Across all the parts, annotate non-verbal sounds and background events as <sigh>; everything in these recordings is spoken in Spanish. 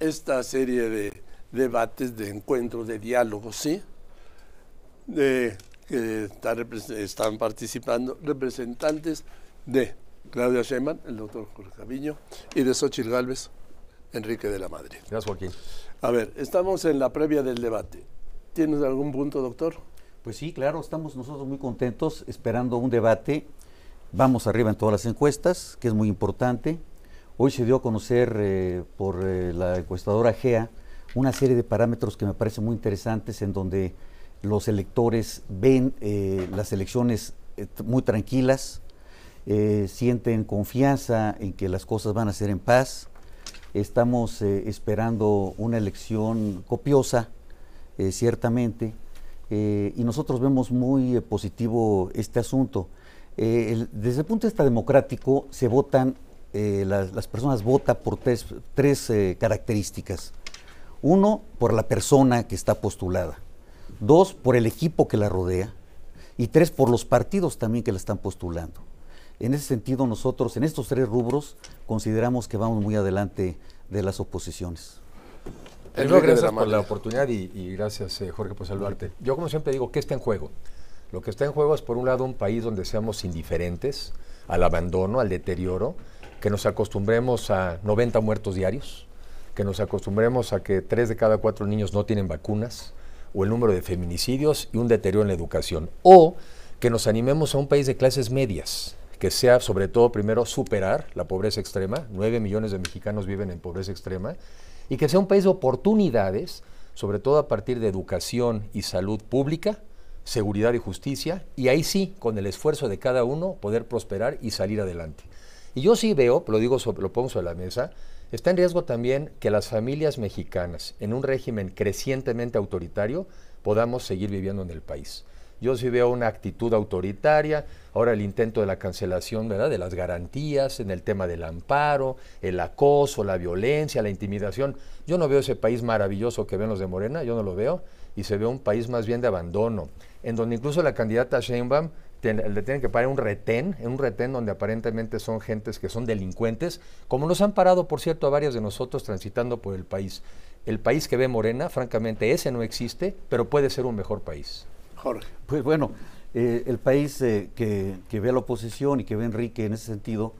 esta serie de debates, de encuentros, de diálogos, ¿sí? De, que están participando representantes de Claudia Sheinbaum, el doctor Jorge Caviño, y de Xochitl Galvez, Enrique de la Madre. Gracias, Joaquín. A ver, estamos en la previa del debate. ¿Tienes algún punto, doctor? Pues sí, claro, estamos nosotros muy contentos esperando un debate. Vamos arriba en todas las encuestas, que es muy importante. Hoy se dio a conocer eh, por eh, la encuestadora GEA una serie de parámetros que me parecen muy interesantes en donde los electores ven eh, las elecciones muy tranquilas, sienten confianza en que las cosas van a ser en paz. Estamos esperando una elección copiosa, ciertamente, y nosotros vemos muy positivo este asunto. desde el punto de vista democrático se votan eh, las, personas votan por tres, eh, características. Uno, por la persona que está postulada. Dos, por el equipo que la rodea. Y tres, por los partidos también que la están postulando. En ese sentido, nosotros en estos tres rubros consideramos que vamos muy adelante de las oposiciones. gracias por la oportunidad y, gracias, eh, Jorge, por saludarte. Yo, como siempre digo, ¿qué está en juego? Lo que está en juego es, por un lado, un país donde seamos indiferentes al abandono, al deterioro, que nos acostumbremos a 90 muertos diarios, que nos acostumbremos a que 3 de cada 4 niños no tienen vacunas, o el número de feminicidios y un deterioro en la educación, o que nos animemos a un país de clases medias, que sea sobre todo primero superar la pobreza extrema, 9 millones de mexicanos viven en pobreza extrema, y que sea un país de oportunidades, sobre todo a partir de educación y salud pública, seguridad y justicia, y ahí sí, con el esfuerzo de cada uno, poder prosperar y salir adelante. Y yo sí veo, lo digo, lo pongo sobre la mesa, está en riesgo también que las familias mexicanas, en un régimen crecientemente autoritario, podamos seguir viviendo en el país. Yo sí veo una actitud autoritaria, ahora el intento de la cancelación de las garantías en el tema del amparo, el acoso, la violencia, la intimidación. Yo no veo ese país maravilloso que ven los de Morena, yo no lo veo, y se ve un país más bien de abandono, en donde incluso la candidata Sheinbaum le tienen que parar en un retén, en un retén donde aparentemente son gentes que son delincuentes, como nos han parado, por cierto, a varios de nosotros transitando por el país. El país que ve Morena, francamente, ese no existe, pero puede ser un mejor país. Jorge. Pues bueno, eh, el país eh, que, que, ve a la oposición y que ve Enrique en ese sentido,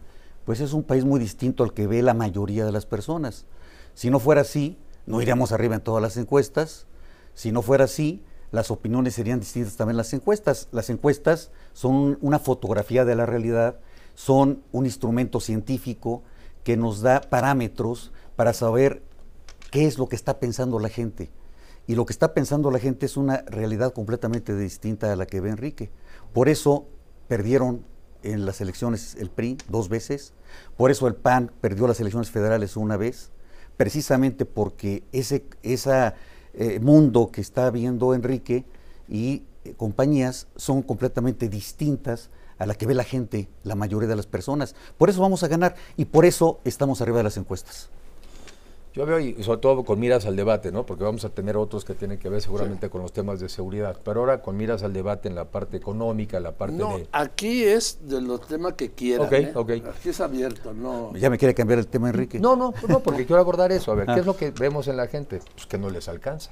pues es un país muy distinto al que ve la mayoría de las personas. Si no fuera así, no iríamos arriba en todas las encuestas. Si no fuera así, las opiniones serían distintas también las encuestas. Las encuestas son una fotografía de la realidad, son un instrumento científico que nos da parámetros para saber qué es lo que está pensando la gente. Y lo que está pensando la gente es una realidad completamente distinta a la que ve Enrique. Por eso perdieron en las elecciones el PRI dos veces, por eso el PAN perdió las elecciones federales una vez, precisamente porque ese, esa eh, mundo que está viendo Enrique y eh, compañías son completamente distintas a la que ve la gente, la mayoría de las personas. Por eso vamos a ganar y por eso estamos arriba de las encuestas. Yo veo, y sobre todo con miras al debate, ¿no? Porque vamos a tener otros que tienen que ver seguramente con los temas de seguridad, pero ahora con miras al debate en la parte económica, la parte no, aquí es de los temas que quieran. ¿eh? Aquí es abierto, ¿no? ¿Ya me quiere cambiar el tema, Enrique? No, no, no, porque quiero abordar eso. A ver, ah. ¿qué es lo que vemos en la gente? Pues que no les alcanza.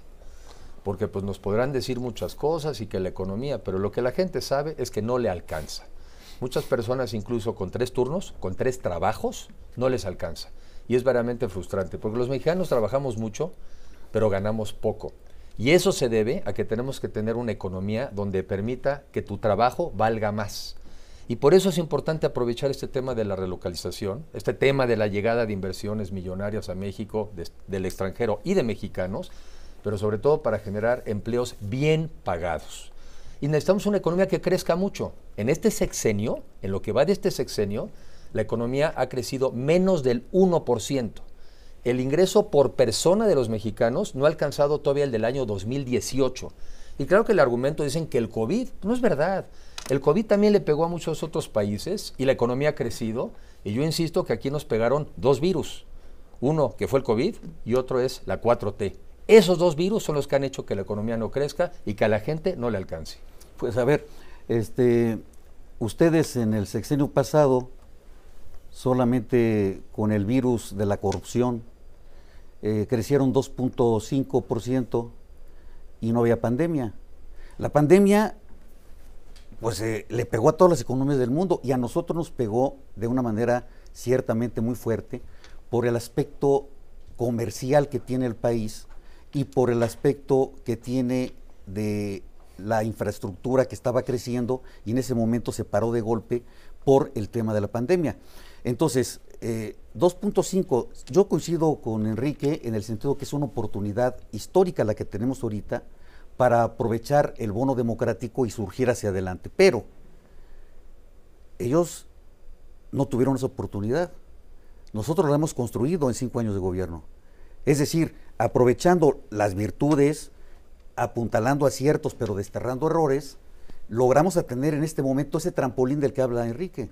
Porque pues nos podrán decir muchas cosas y que la economía, pero lo que la gente sabe es que no le alcanza. Muchas personas incluso con tres turnos, con tres trabajos, no les alcanza. Y es verdaderamente frustrante, porque los mexicanos trabajamos mucho, pero ganamos poco. Y eso se debe a que tenemos que tener una economía donde permita que tu trabajo valga más. Y por eso es importante aprovechar este tema de la relocalización, este tema de la llegada de inversiones millonarias a México del extranjero y de mexicanos, pero sobre todo para generar empleos bien pagados. Y necesitamos una economía que crezca mucho. En este sexenio, en lo que va de este sexenio, la economía ha crecido menos del 1%. El ingreso por persona de los mexicanos no ha alcanzado todavía el del año 2018. Y claro que el argumento dicen que el COVID, no es verdad. El COVID también le pegó a muchos otros países y la economía ha crecido. Y yo insisto que aquí nos pegaron dos virus. Uno que fue el COVID y otro es la 4T. Esos dos virus son los que han hecho que la economía no crezca y que a la gente no le alcance. Pues a ver, este, ustedes en el sexenio pasado solamente con el virus de la corrupción eh, crecieron 2.5% y no había pandemia. La pandemia pues eh, le pegó a todas las economías del mundo y a nosotros nos pegó de una manera ciertamente muy fuerte por el aspecto comercial que tiene el país y por el aspecto que tiene de la infraestructura que estaba creciendo y en ese momento se paró de golpe por el tema de la pandemia. Entonces, 2.5, eh, yo coincido con Enrique en el sentido que es una oportunidad histórica la que tenemos ahorita para aprovechar el bono democrático y surgir hacia adelante. Pero ellos no tuvieron esa oportunidad. Nosotros la hemos construido en cinco años de gobierno. Es decir, aprovechando las virtudes, apuntalando aciertos pero desterrando errores, logramos atender en este momento ese trampolín del que habla Enrique.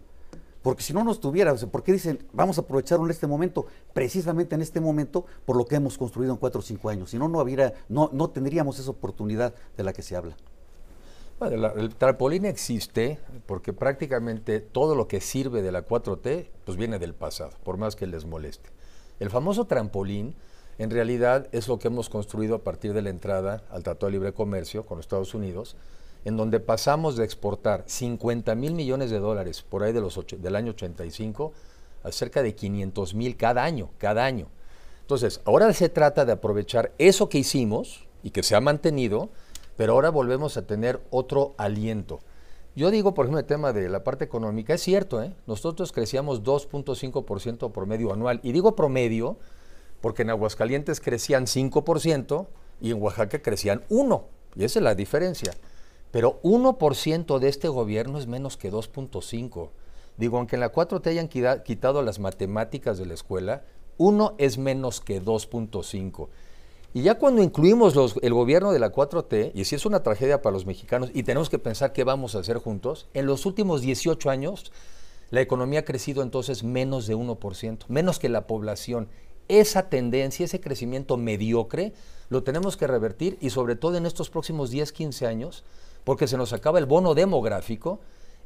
Porque si no nos tuviera, ¿por qué dicen vamos a aprovechar en este momento? Precisamente en este momento, por lo que hemos construido en cuatro o cinco años. Si no, no, no, no tendríamos esa oportunidad de la que se habla. el trampolín existe porque prácticamente todo lo que sirve de la 4T pues viene del pasado, por más que les moleste. El famoso trampolín en realidad es lo que hemos construido a partir de la entrada al Tratado de Libre Comercio con Estados Unidos, en donde pasamos de exportar 50 mil millones de dólares por ahí de los del año 85 a cerca de 500 mil cada año, cada año. Entonces, ahora se trata de aprovechar eso que hicimos y que se ha mantenido, pero ahora volvemos a tener otro aliento. Yo digo, por ejemplo, el tema de la parte económica, es cierto, ¿eh? nosotros crecíamos 2.5% promedio anual, y digo promedio porque en Aguascalientes crecían 5% y en Oaxaca crecían 1%, y esa es la diferencia. Pero 1% de este gobierno es menos que 2.5. Digo, aunque en la 4 t hayan quitado las matemáticas de la escuela, 1 es menos que 2.5. Y ya cuando incluimos los, el gobierno de la 4T, y si es una tragedia para los mexicanos, y tenemos que pensar qué vamos a hacer juntos, en los últimos 18 años la economía ha crecido entonces menos de 1%, menos que la población. Esa tendencia, ese crecimiento mediocre, lo tenemos que revertir y sobre todo en estos próximos 10, 15 años, porque se nos acaba el bono demográfico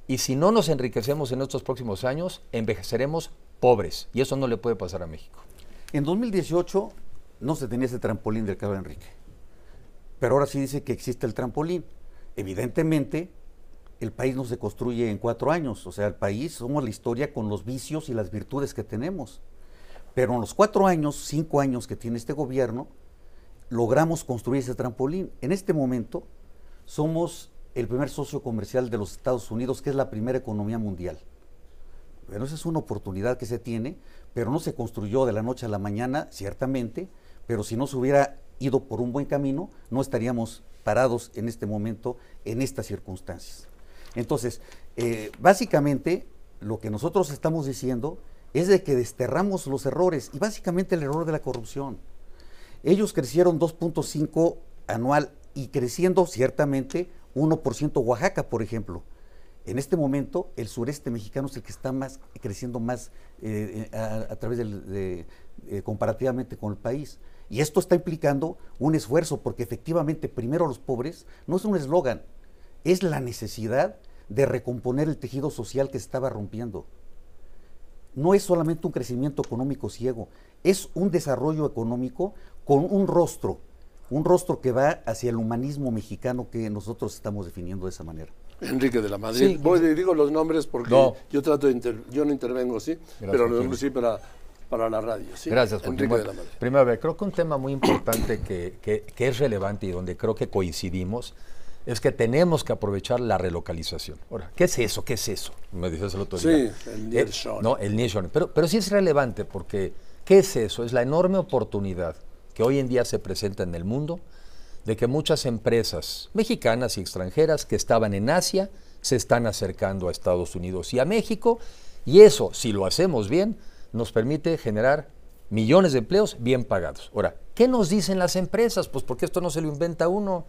y si no nos enriquecemos en estos próximos años, envejeceremos pobres y eso no le puede pasar a México. En 2018 no se tenía ese trampolín del Cabo Enrique, pero ahora sí dice que existe el trampolín. Evidentemente, el país no se construye en cuatro años, o sea, el país somos la historia con los vicios y las virtudes que tenemos. Pero en los cuatro años, cinco años que tiene este gobierno, logramos construir ese trampolín. En este momento somos el primer socio comercial de los Estados Unidos, que es la primera economía mundial. Bueno, esa es una oportunidad que se tiene, pero no se construyó de la noche a la mañana, ciertamente, pero si no se hubiera ido por un buen camino, no estaríamos parados en este momento, en estas circunstancias. Entonces, eh, básicamente, lo que nosotros estamos diciendo es de que desterramos los errores, y básicamente el error de la corrupción. Ellos crecieron 2.5 anual y creciendo ciertamente 1% Oaxaca, por ejemplo. En este momento, el sureste mexicano es el que está más creciendo más eh, eh, a, través de, eh, comparativamente con el país. Y esto está implicando un esfuerzo, porque efectivamente, primero los pobres, no es un eslogan, es la necesidad de recomponer el tejido social que se estaba rompiendo. No es solamente un crecimiento económico ciego, es un desarrollo económico con un rostro, un rostro que va hacia el humanismo mexicano que nosotros estamos definiendo de esa manera. Enrique de la Madrid. Sí. Voy y digo los nombres porque yo trato de yo no intervengo, sí, pero lo nombres sí para, para la radio. ¿sí? Gracias, Enrique de la Madrid. Primero, vez creo que un tema muy importante que, que, es relevante y donde creo que coincidimos es que tenemos que aprovechar la relocalización. Ahora, ¿qué es eso? ¿Qué es eso? Me dices el otro día. Sí, el eh, No, el Nielsen. Pero, pero sí es relevante porque ¿qué es eso? Es la enorme oportunidad que hoy en día se presenta en el mundo de que muchas empresas mexicanas y extranjeras que estaban en Asia se están acercando a Estados Unidos y a México y eso, si lo hacemos bien, nos permite generar millones de empleos bien pagados. Ahora, ¿qué nos dicen las empresas? Pues porque esto no se lo inventa uno.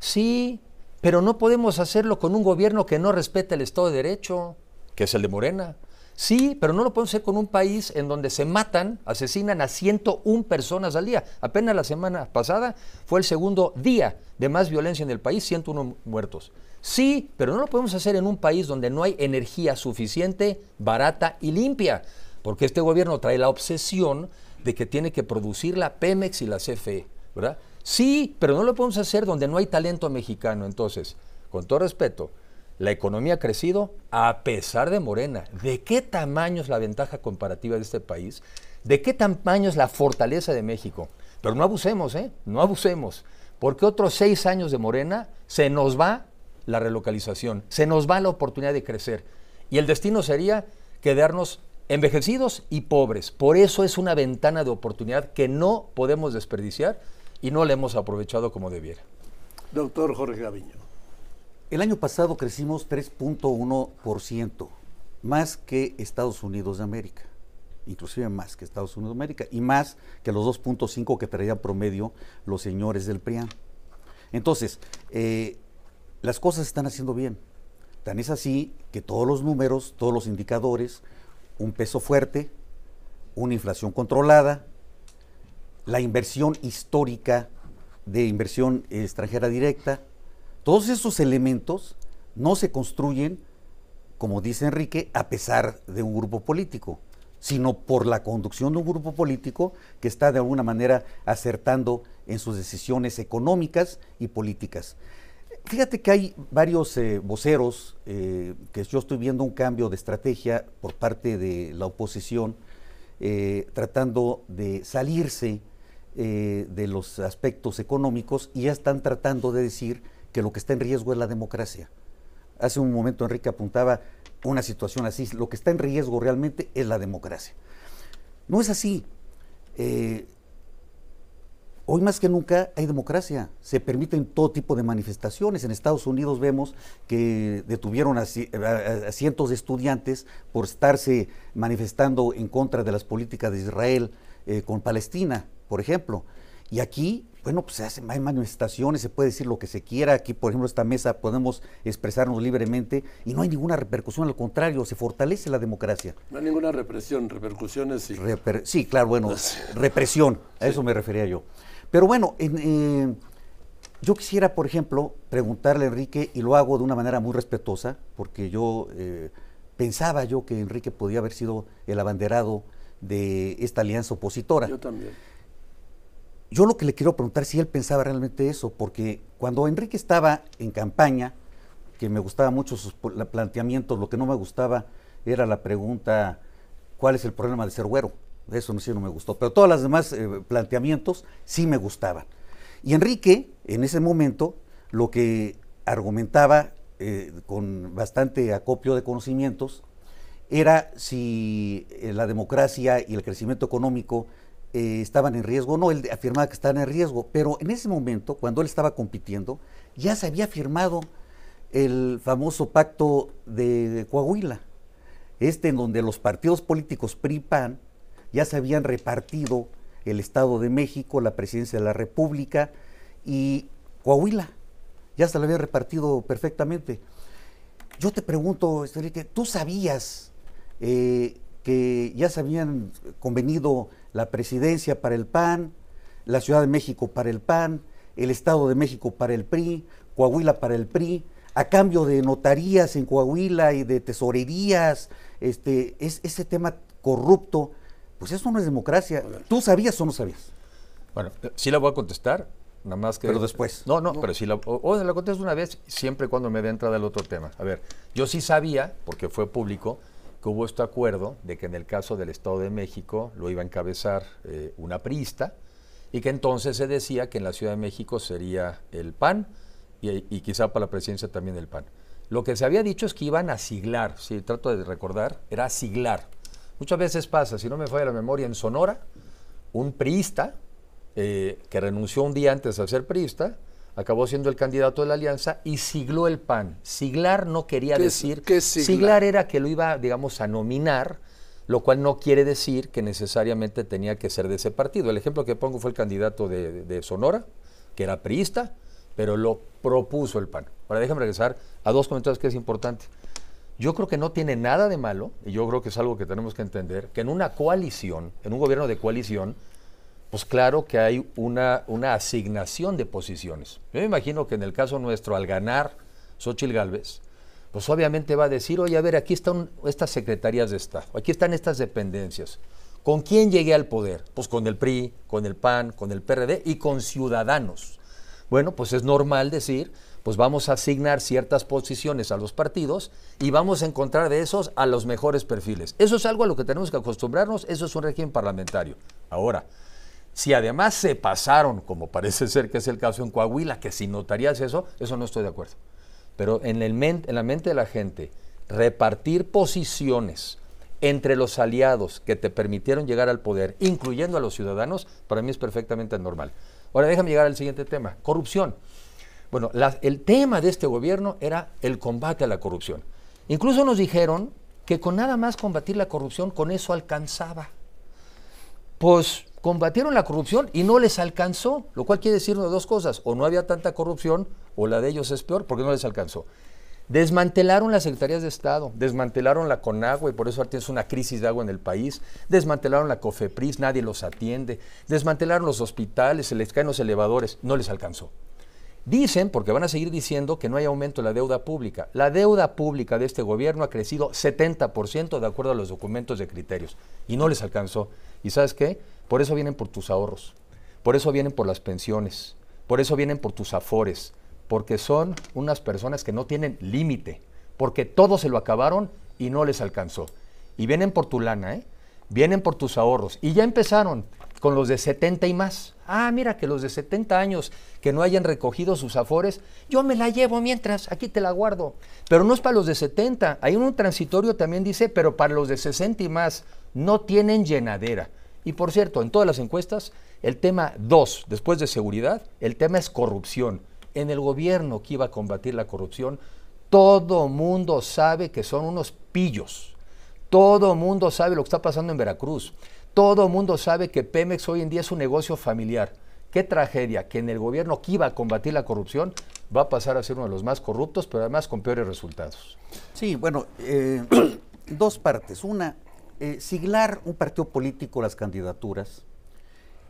Sí, pero no podemos hacerlo con un gobierno que no respeta el Estado de Derecho, que es el de Morena. Sí, pero no lo podemos hacer con un país en donde se matan, asesinan a 101 personas al día. Apenas la semana pasada fue el segundo día de más violencia en el país, 101 muertos. Sí, pero no lo podemos hacer en un país donde no hay energía suficiente, barata y limpia, porque este gobierno trae la obsesión de que tiene que producir la Pemex y la CFE, ¿verdad? Sí, pero no lo podemos hacer donde no hay talento mexicano. Entonces, con todo respeto, la economía ha crecido a pesar de Morena. ¿De qué tamaño es la ventaja comparativa de este país? ¿De qué tamaño es la fortaleza de México? Pero no abusemos, ¿eh? No abusemos. Porque otros seis años de Morena se nos va la relocalización, se nos va la oportunidad de crecer. Y el destino sería quedarnos envejecidos y pobres. Por eso es una ventana de oportunidad que no podemos desperdiciar y no la hemos aprovechado como debiera. Doctor Jorge Gaviño. El año pasado crecimos 3.1%, más que Estados Unidos de América, inclusive más que Estados Unidos de América, y más que los 2.5 que traían promedio los señores del PRIAM. Entonces, eh, las cosas están haciendo bien. Tan es así que todos los números, todos los indicadores, un peso fuerte, una inflación controlada, la inversión histórica de inversión extranjera directa, todos esos elementos no se construyen, como dice Enrique, a pesar de un grupo político, sino por la conducción de un grupo político que está de alguna manera acertando en sus decisiones económicas y políticas. Fíjate que hay varios eh, voceros eh, que yo estoy viendo un cambio de estrategia por parte de la oposición, eh, tratando de salirse de los aspectos económicos y ya están tratando de decir que lo que está en riesgo es la democracia. Hace un momento Enrique apuntaba una situación así, lo que está en riesgo realmente es la democracia. No es así. Eh, hoy más que nunca hay democracia, se permiten todo tipo de manifestaciones. En Estados Unidos vemos que detuvieron a, cientos de estudiantes por estarse manifestando en contra de las políticas de Israel eh, con Palestina, por ejemplo. Y aquí, bueno, pues se hacen, hay manifestaciones, se puede decir lo que se quiera. Aquí, por ejemplo, esta mesa podemos expresarnos libremente y no hay ninguna repercusión, al contrario, se fortalece la democracia. No hay ninguna represión, repercusiones y... sí, claro, bueno, <laughs> represión, a eso me refería yo. Pero bueno, eh, yo quisiera, por ejemplo, preguntarle a Enrique, y lo hago de una manera muy respetuosa, porque yo eh, pensaba yo que Enrique podía haber sido el abanderado de esta alianza opositora. Yo también. Yo lo que le quiero preguntar es si él pensaba realmente eso, porque cuando Enrique estaba en campaña, que me gustaba mucho sus planteamientos, lo que no me gustaba era la pregunta, ¿cuál es el problema de ser güero? Eso no, sé, no me gustó, pero todos los demás eh, planteamientos sí me gustaban. Y Enrique, en ese momento, lo que argumentaba eh, con bastante acopio de conocimientos era si eh, la democracia y el crecimiento económico eh, estaban en riesgo no, él afirmaba que estaban en riesgo, pero en ese momento, cuando él estaba compitiendo, ya se había firmado el famoso pacto de, Coahuila, este en donde los partidos políticos PRI-PAN ya se habían repartido el Estado de México, la presidencia de la República y Coahuila, ya se lo habían repartido perfectamente. Yo te pregunto, que ¿tú sabías eh, que ya se habían convenido la presidencia para el PAN, la Ciudad de México para el PAN, el Estado de México para el PRI, Coahuila para el PRI, a cambio de notarías en Coahuila y de tesorerías, este, es, ese tema corrupto, pues eso no es democracia. ¿Tú sabías o no sabías? Bueno, sí la voy a contestar, nada más que... Pero después. No, no, pero sí si la... O, la contesto una vez, siempre cuando me dé entrada el otro tema. A ver, yo sí sabía, porque fue público, que hubo este acuerdo de que en el caso del Estado de México lo iba a encabezar eh, una priista y que entonces se decía que en la Ciudad de México sería el PAN y, quizá para la presidencia también el PAN. Lo que se había dicho es que iban a siglar, si trato de recordar, era siglar. Muchas veces pasa, si no me falla la memoria, en Sonora, un priista eh, que renunció un día antes a ser priista, acabó siendo el candidato de la alianza y sigló el PAN. Siglar no quería decir... ¿qué siglar? siglar era que lo iba, digamos, a nominar, lo cual no quiere decir que necesariamente tenía que ser de ese partido. El ejemplo que pongo fue el candidato de, Sonora, que era priista, pero lo propuso el PAN. Ahora déjame regresar a dos comentarios que es importante. Yo creo que no tiene nada de malo, y yo creo que es algo que tenemos que entender, que en una coalición, en un gobierno de coalición, pues claro que hay una, una asignación de posiciones. Yo me imagino que en el caso nuestro, al ganar Xochitl Galvez, pues obviamente va a decir, oye, a ver, aquí están estas secretarías de Estado, aquí están estas dependencias. ¿Con quién llegué al poder? Pues con el PRI, con el PAN, con el PRD y con ciudadanos. Bueno, pues es normal decir, pues vamos a asignar ciertas posiciones a los partidos y vamos a encontrar de esos a los mejores perfiles. Eso es algo a lo que tenemos que acostumbrarnos, eso es un régimen parlamentario. Ahora, si además se pasaron, como parece ser que es el caso en Coahuila, que si notarías eso, eso no estoy de acuerdo. Pero en, el en la mente de la gente, repartir posiciones entre los aliados que te permitieron llegar al poder, incluyendo a los ciudadanos, para mí es perfectamente normal. Ahora déjame llegar al siguiente tema, corrupción. Bueno, el tema de este gobierno era el combate a la corrupción. Incluso nos dijeron que con nada más combatir la corrupción, con eso alcanzaba. Pues combatieron la corrupción y no les alcanzó, lo cual quiere decir dos cosas, o no había tanta corrupción o la de ellos es peor porque no les alcanzó. Desmantelaron las secretarías de Estado, desmantelaron la CONAGUA y por eso es una crisis de agua en el país, desmantelaron la COFEPRIS, nadie los atiende, desmantelaron los hospitales, se les caen los elevadores, no les alcanzó. Dicen, porque van a seguir diciendo, que no hay aumento en la deuda pública. La deuda pública de este gobierno ha crecido 70% de acuerdo a los documentos de criterios y no les alcanzó. ¿Y sabes qué? Por eso vienen por tus ahorros, por eso vienen por las pensiones, por eso vienen por tus afores, porque son unas personas que no tienen límite, porque todo se lo acabaron y no les alcanzó. Y vienen por tu lana, ¿eh? Vienen por tus ahorros. Y ya empezaron con los de 70 y más. Ah, mira, que los de 70 años que no hayan recogido sus afores, yo me la llevo mientras, aquí te la guardo. Pero no es para los de 70. Hay un transitorio también dice, pero para los de 60 y más no tienen llenadera. Y por cierto, en todas las encuestas, el tema 2, después de seguridad, el tema es corrupción. En el gobierno que iba a combatir la corrupción, todo mundo sabe que son unos pillos. Todo mundo sabe lo que está pasando en Veracruz. Todo mundo sabe que Pemex hoy en día es un negocio familiar. Qué tragedia que en el gobierno que iba a combatir la corrupción va a pasar a ser uno de los más corruptos, pero además con peores resultados. Sí, bueno, eh, <clears throat> dos partes. Una, eh, siglar un partido político las candidaturas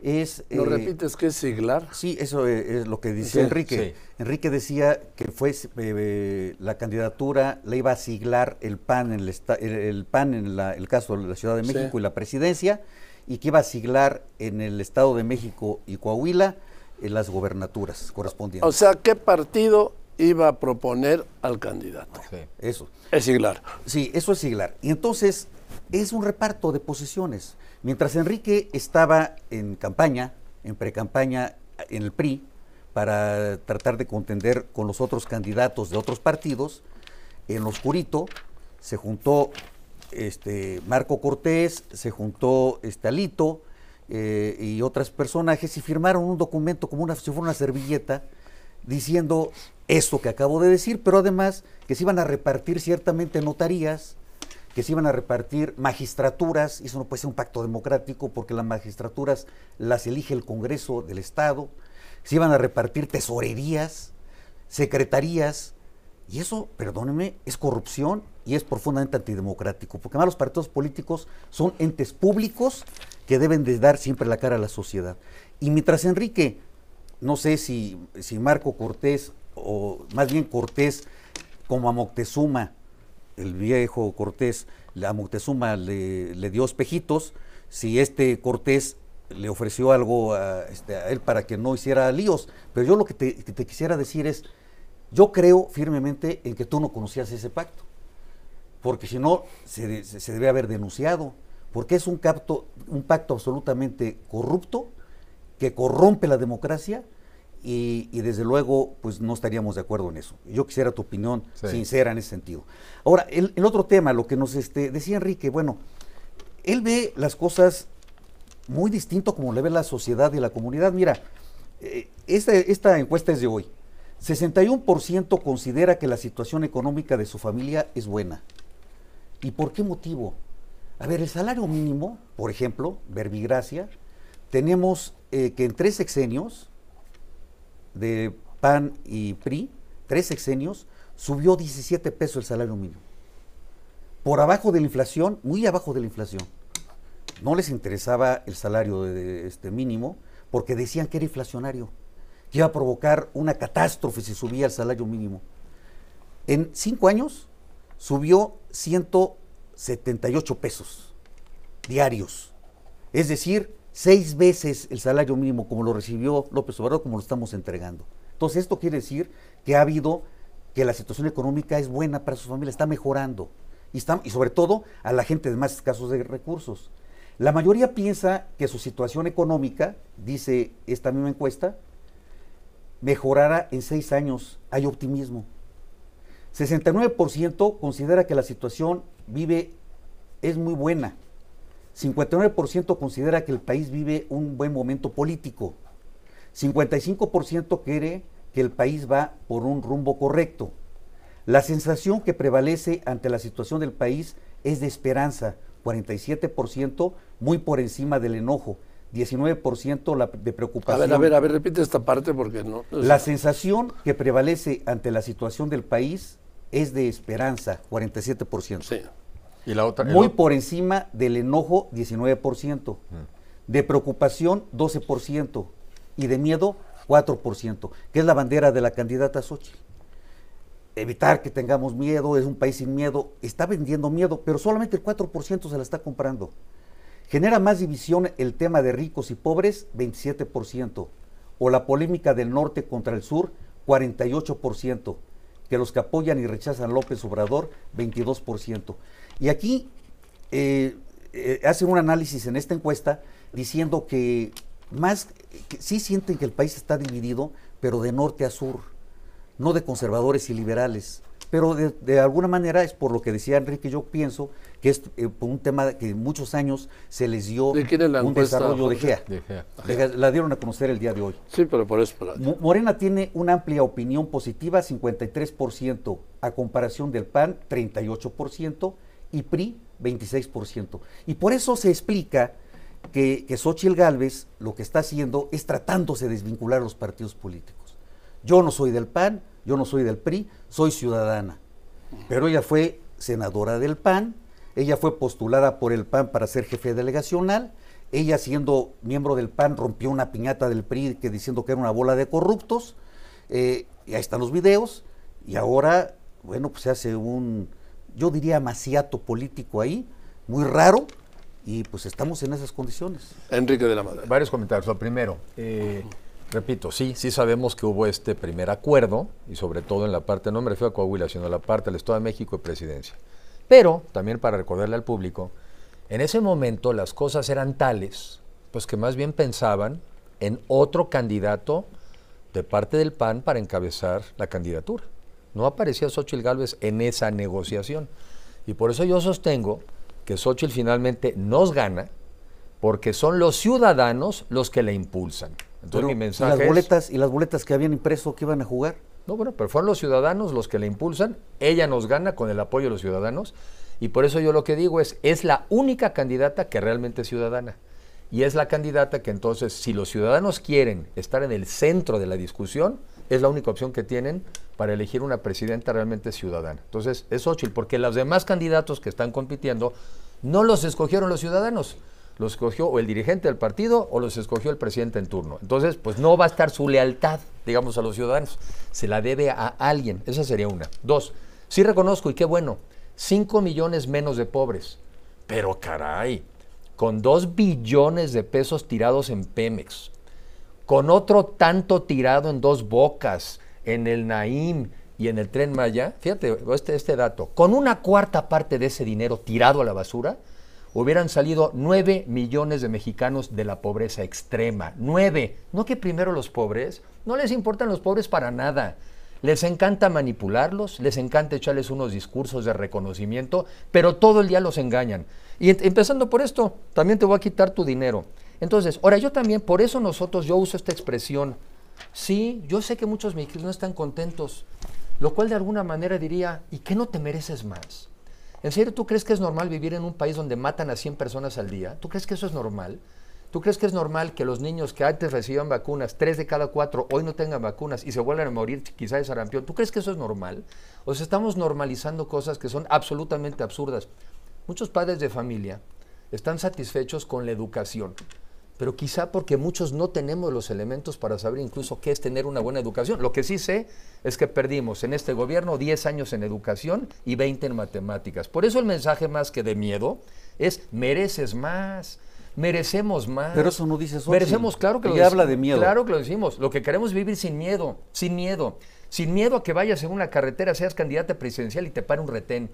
¿Lo eh, repites que es siglar? Sí, eso e, es, lo que dice Enrique. Enrique decía que fue eh, la candidatura le iba a siglar el PAN en el, PAN en el caso de la Ciudad de México y la presidencia y que iba a siglar en el Estado de México y Coahuila en eh, las gobernaturas correspondientes. O sea, ¿qué partido iba a proponer al candidato? Eso. Es siglar. Sí, eso es siglar. Y entonces es un reparto de posiciones. Mientras Enrique estaba en campaña, en precampaña en el PRI, para tratar de contender con los otros candidatos de otros partidos, en Oscurito se juntó este, Marco Cortés, se juntó Estalito eh, y otros personajes y firmaron un documento como una, si fuera una servilleta diciendo esto que acabo de decir, pero además que se iban a repartir ciertamente notarías que se iban a repartir magistraturas, y eso no puede ser un pacto democrático porque las magistraturas las elige el Congreso del Estado, se iban a repartir tesorerías, secretarías, y eso, perdónenme, es corrupción y es profundamente antidemocrático, porque además los partidos políticos son entes públicos que deben de dar siempre la cara a la sociedad. Y mientras Enrique, no sé si Marco Cortés, o más bien Cortés como a Moctezuma, el viejo Cortés, a Moctezuma le, dio espejitos, si este Cortés le ofreció algo a, este, él para que no hiciera líos. Pero yo lo que te, quisiera decir es, yo creo firmemente en que tú no conocías ese pacto, porque si no, se, debe haber denunciado, porque es un, un pacto absolutamente corrupto que corrompe la democracia y, desde luego, pues no estaríamos de acuerdo en eso. Yo quisiera tu opinión sincera en ese sentido. Ahora, el, otro tema, lo que nos este, decía Enrique, bueno, él ve las cosas muy distinto como le ve la sociedad y la comunidad. Mira, eh, este, esta, encuesta es de hoy. 61% considera que la situación económica de su familia es buena. ¿Y por qué motivo? A ver, el salario mínimo, por ejemplo, verbigracia, tenemos eh, que en tres sexenios de PAN y PRI, tres sexenios, subió 17 pesos el salario mínimo. Por abajo de la inflación, muy abajo de la inflación. No les interesaba el salario de, este mínimo porque decían que era inflacionario, que iba a provocar una catástrofe si subía el salario mínimo. En cinco años subió 178 pesos diarios. Es decir, seis veces el salario mínimo como lo recibió López Obrador, como lo estamos entregando. Entonces, esto quiere decir que ha habido, que la situación económica es buena para su familia, está mejorando. Y, y sobre todo a la gente de más escasos de recursos. La mayoría piensa que su situación económica, dice esta misma encuesta, mejorará en seis años. Hay optimismo. 69% considera que la situación vive es muy buena. 59% considera que el país vive un buen momento político. 55% quiere que el país va por un rumbo correcto. La sensación que prevalece ante la situación del país es de esperanza, 47%, muy por encima del enojo, 19% la de preocupación. A ver, a ver, a ver, repite esta parte porque no. la sensación que prevalece ante la situación del país es de esperanza, 47%. Sí muy por encima del enojo 19%, mm. de preocupación 12% y de miedo 4%, que es la bandera de la candidata Sochi. Evitar que tengamos miedo, es un país sin miedo, está vendiendo miedo, pero solamente el 4% se la está comprando. Genera más división el tema de ricos y pobres, 27%, o la polémica del norte contra el sur, 48%, que los que apoyan y rechazan López Obrador, 22%. Y aquí eh, eh, hacen un análisis en esta encuesta diciendo que más, sí sienten que el país está dividido, pero de norte a sur, no de conservadores y liberales. Pero de, alguna manera es por lo que decía Enrique, yo pienso que es eh, un tema que muchos años se les dio un desarrollo de GEA. La dieron a conocer el día de hoy. Sí, pero por eso. Morena tiene una amplia opinión positiva, 53%, a comparación del PAN, 38% y PRI 26%. Y por eso se explica que, que Xochitl Gálvez lo que está haciendo es tratándose de desvincular los partidos políticos. Yo no soy del PAN, yo no soy del PRI, soy ciudadana. Pero ella fue senadora del PAN, ella fue postulada por el PAN para ser jefe delegacional, ella siendo miembro del PAN rompió una piñata del PRI que diciendo que era una bola de corruptos, eh, y ahí están los videos, y ahora, bueno, pues se hace un, yo diría, maciato político ahí, muy raro, y pues estamos en esas condiciones. Enrique de la Madre. Varios comentarios. Lo primero, eh, repito, sí, sí sabemos que hubo este primer acuerdo, y sobre todo en la parte, no me refiero a Coahuila, sino a la parte del Estado de México y Presidencia. Pero, también para recordarle al público, en ese momento las cosas eran tales, pues que más bien pensaban en otro candidato de parte del PAN para encabezar la candidatura. No aparecía Xochitl Gálvez en esa negociación. Y por eso yo sostengo que Xochitl finalmente nos gana, porque son los ciudadanos los que la impulsan. Entonces mi mensaje las, boletas, ¿Y las boletas que habían impreso que iban a jugar? No, bueno, pero fueron los ciudadanos los que la impulsan, ella nos gana con el apoyo de los ciudadanos, y por eso yo lo que digo es, es la única candidata que realmente es ciudadana. Y es la candidata que entonces, si los ciudadanos quieren estar en el centro de la discusión, es la única opción que tienen para elegir una presidenta realmente ciudadana. Entonces, es Xochitl, porque los demás candidatos que están compitiendo no los escogieron los ciudadanos, los escogió o el dirigente del partido o los escogió el presidente en turno. Entonces, pues no va a estar su lealtad, digamos, a los ciudadanos, se la debe a alguien. Esa sería una. Dos, sí reconozco, y qué bueno, cinco millones menos de pobres, pero caray, con dos billones de pesos tirados en Pemex, con otro tanto tirado en dos bocas, en el Naim y en el tren Maya, fíjate este, este, dato, con una cuarta parte de ese dinero tirado a la basura, hubieran salido nueve millones de mexicanos de la pobreza extrema. Nueve. No que primero los pobres. No les importan los pobres para nada. Les encanta manipularlos, les encanta echarles unos discursos de reconocimiento, pero todo el día los engañan. Y em, empezando por esto, también te voy a quitar tu dinero. Entonces, ahora yo también, por eso nosotros, yo uso esta expresión, sí, yo sé que muchos mexicanos no están contentos, lo cual de alguna manera diría, ¿y qué no te mereces más? ¿En serio tú crees que es normal vivir en un país donde matan a 100 personas al día? ¿Tú crees que eso es normal? ¿Tú crees que es normal que los niños que antes recibían vacunas, tres de cada cuatro, hoy no tengan vacunas y se vuelvan a morir quizás de sarampión? ¿Tú crees que eso es normal? O sea, estamos normalizando cosas que son absolutamente absurdas. Muchos padres de familia están satisfechos con la educación pero quizá porque muchos no tenemos los elementos para saber incluso qué es tener una buena educación. Lo que sí sé es que perdimos en este gobierno 10 años en educación y 20 en matemáticas. Por eso el mensaje más que de miedo es mereces más. Merecemos más. Pero eso no dice eso. Merecemos, claro que lo habla de miedo. Claro que lo decimos. Lo que queremos es vivir sin miedo, sin miedo. Sin miedo a que vayas en una carretera, seas candidata presidencial y te pare un retén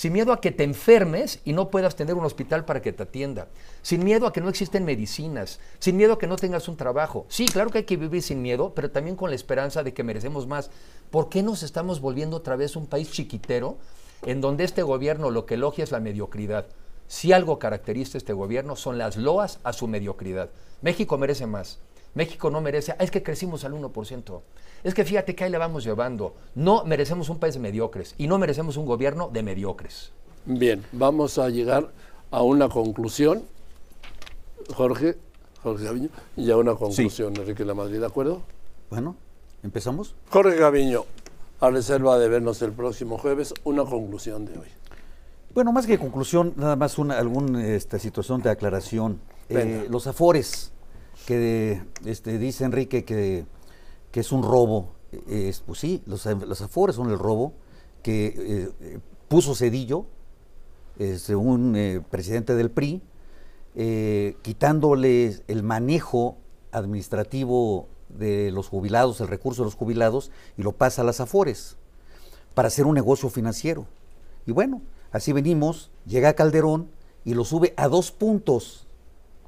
sin miedo a que te enfermes y no puedas tener un hospital para que te atienda, sin miedo a que no existen medicinas, sin miedo a que no tengas un trabajo. Sí, claro que hay que vivir sin miedo, pero también con la esperanza de que merecemos más. ¿Por qué nos estamos volviendo otra vez un país chiquitero en donde este gobierno lo que elogia es la mediocridad? Si algo caracteriza a este gobierno son las loas a su mediocridad. México merece más. México no merece, ah, es que crecimos al 1%. Es que fíjate que ahí la vamos llevando. No merecemos un país de mediocres y no merecemos un gobierno de mediocres. Bien, vamos a llegar a una conclusión. Jorge, Jorge Gaviño, y a una conclusión, Enrique Madrid, ¿de acuerdo? Bueno, empezamos. Jorge Gaviño, a reserva de vernos el próximo jueves, una conclusión de hoy. Bueno, más que conclusión, nada más una alguna este, situación de aclaración. Eh, los afores que este, dice Enrique que que es un robo. pues sí, los, Afores son el robo que eh, puso Cedillo, eh, según un eh, presidente del PRI, quitándoles el manejo administrativo de los jubilados, el recurso de los jubilados, y lo pasa a las Afores para hacer un negocio financiero. Y bueno, así venimos, llega Calderón y lo sube a dos puntos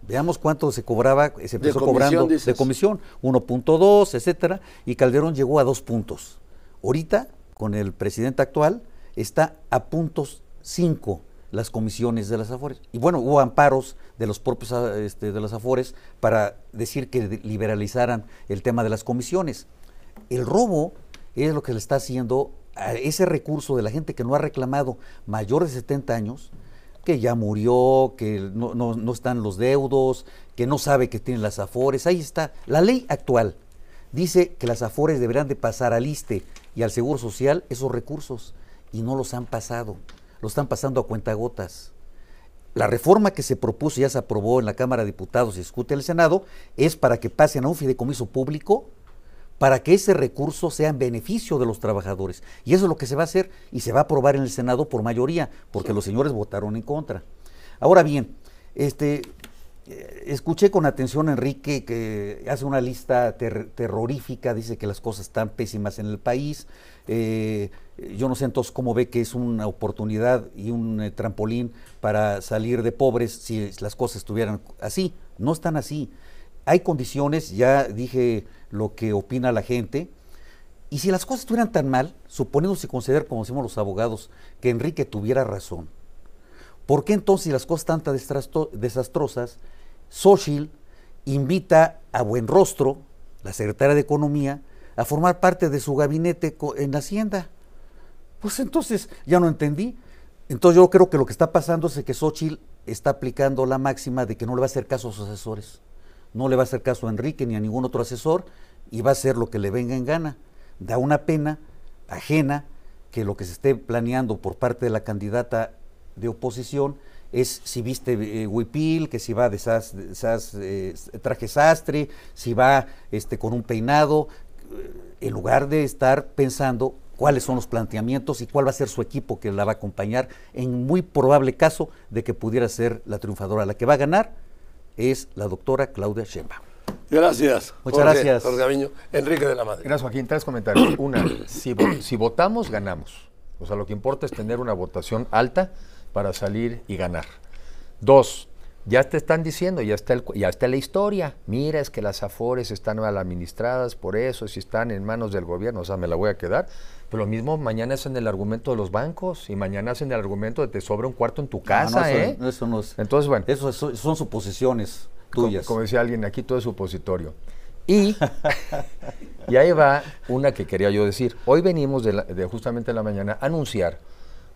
Veamos cuánto se cobraba, eh, se empezó cobrando de comisión, 1.2, etcétera, y Calderón llegó a dos puntos. Ahorita, con el presidente actual, está a puntos 5 las comisiones de las Afores. Y bueno, hubo amparos de los propios ah, este, de las Afores para decir que liberalizaran el tema de las comisiones. El robo es lo que le está haciendo a ese recurso de la gente que no ha reclamado mayor de 70 años, que ya murió, que no, están los deudos, que no sabe que tienen las afores. Ahí está. La ley actual dice que las afores deberán de pasar al ISTE y al Seguro Social esos recursos y no los han pasado. Los están pasando a cuentagotas. La reforma que se propuso y ya se aprobó en la Cámara de Diputados y discute en el Senado es para que pasen a un fideicomiso público para que ese recurso sea en beneficio de los trabajadores. Y eso es lo que se va a hacer y se va a aprobar en el Senado por mayoría, porque los señores votaron en contra. Ahora bien, este, eh, escuché con atención a Enrique que hace una lista terrorífica, dice que las cosas están pésimas en el país. Eh, yo no sé entonces cómo ve que es una oportunidad y un eh, trampolín para salir de pobres si las cosas estuvieran así. No están así hay condiciones, ya dije lo que opina la gente, y si las cosas estuvieran tan mal, suponiéndose considerar, como decimos los abogados, que Enrique tuviera razón, ¿por qué entonces, si las cosas están tan desastrosas, Sochil invita a Buenrostro, la secretaria de Economía, a formar parte de su gabinete en Hacienda? Pues entonces ya no entendí. Entonces yo creo que lo que está pasando es que Sochil está aplicando la máxima de que no le va a hacer caso a sus asesores no le va a hacer caso a Enrique ni a ningún otro asesor y va a hacer lo que le venga en gana. Da una pena ajena que lo que se esté planeando por parte de la candidata de oposición es si viste eh, huipil, que si va de esas, eh, traje sastre, si va este, con un peinado, eh, en lugar de estar pensando cuáles son los planteamientos y cuál va a ser su equipo que la va a acompañar en muy probable caso de que pudiera ser la triunfadora, la que va a ganar es la doctora Claudia Sheinbaum. Gracias. Muchas gracias. Jorge Enrique de la Madre. Gracias, Joaquín. Tres comentarios. <clears throat> Una, si, si votamos, ganamos. O sea, lo que importa es tener una votación alta para salir y ganar. Dos, ya te están diciendo, ya está, ya está la historia. Mira, es que las AFORES están mal administradas, por eso, si están en manos del gobierno, o sea, me la voy a quedar. Pero pues lo mismo mañana es en el argumento de los bancos y mañana hacen el argumento de te sobra un cuarto en tu casa, ¿eh? Eso, no es, Entonces, bueno. Eso, son suposiciones tuyas. Como, decía alguien, aquí todo es supositorio. Y, <laughs> y ahí va una que quería yo decir. Hoy venimos de, de justamente la mañana a anunciar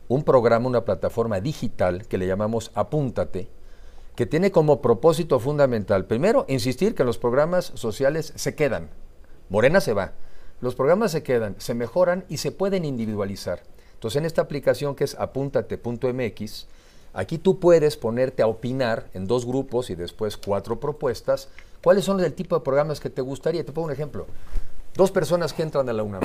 un programa, una plataforma digital que le llamamos Apúntate que tiene como propósito fundamental, primero, insistir que los programas sociales se quedan. Morena se va. Los programas se quedan, se mejoran y se pueden individualizar. Entonces, en esta aplicación que es apúntate.mx, aquí tú puedes ponerte a opinar en dos grupos y después cuatro propuestas. ¿Cuáles son el tipo de programas que te gustaría? Te pongo un ejemplo. Dos personas que entran a la una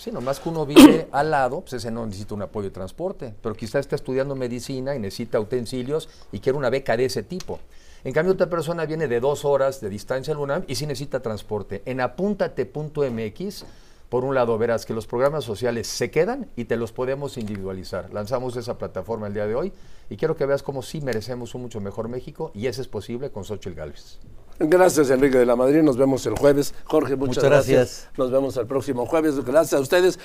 Sí, nomás que uno vive <coughs> al lado, pues ese no necesita un apoyo de transporte, pero quizás está estudiando medicina y necesita utensilios y quiere una beca de ese tipo. En cambio, otra persona viene de dos horas de distancia al UNAM y sí necesita transporte. En apúntate.mx, por un lado, verás que los programas sociales se quedan y te los podemos individualizar. Lanzamos esa plataforma el día de hoy y quiero que veas cómo sí merecemos un mucho mejor México y ese es posible con Xochitl Galvez. Gracias, Enrique de la Madrid. Nos vemos el jueves. Jorge, muchas, gracias. gracias. Nos vemos el próximo jueves. Gracias a ustedes.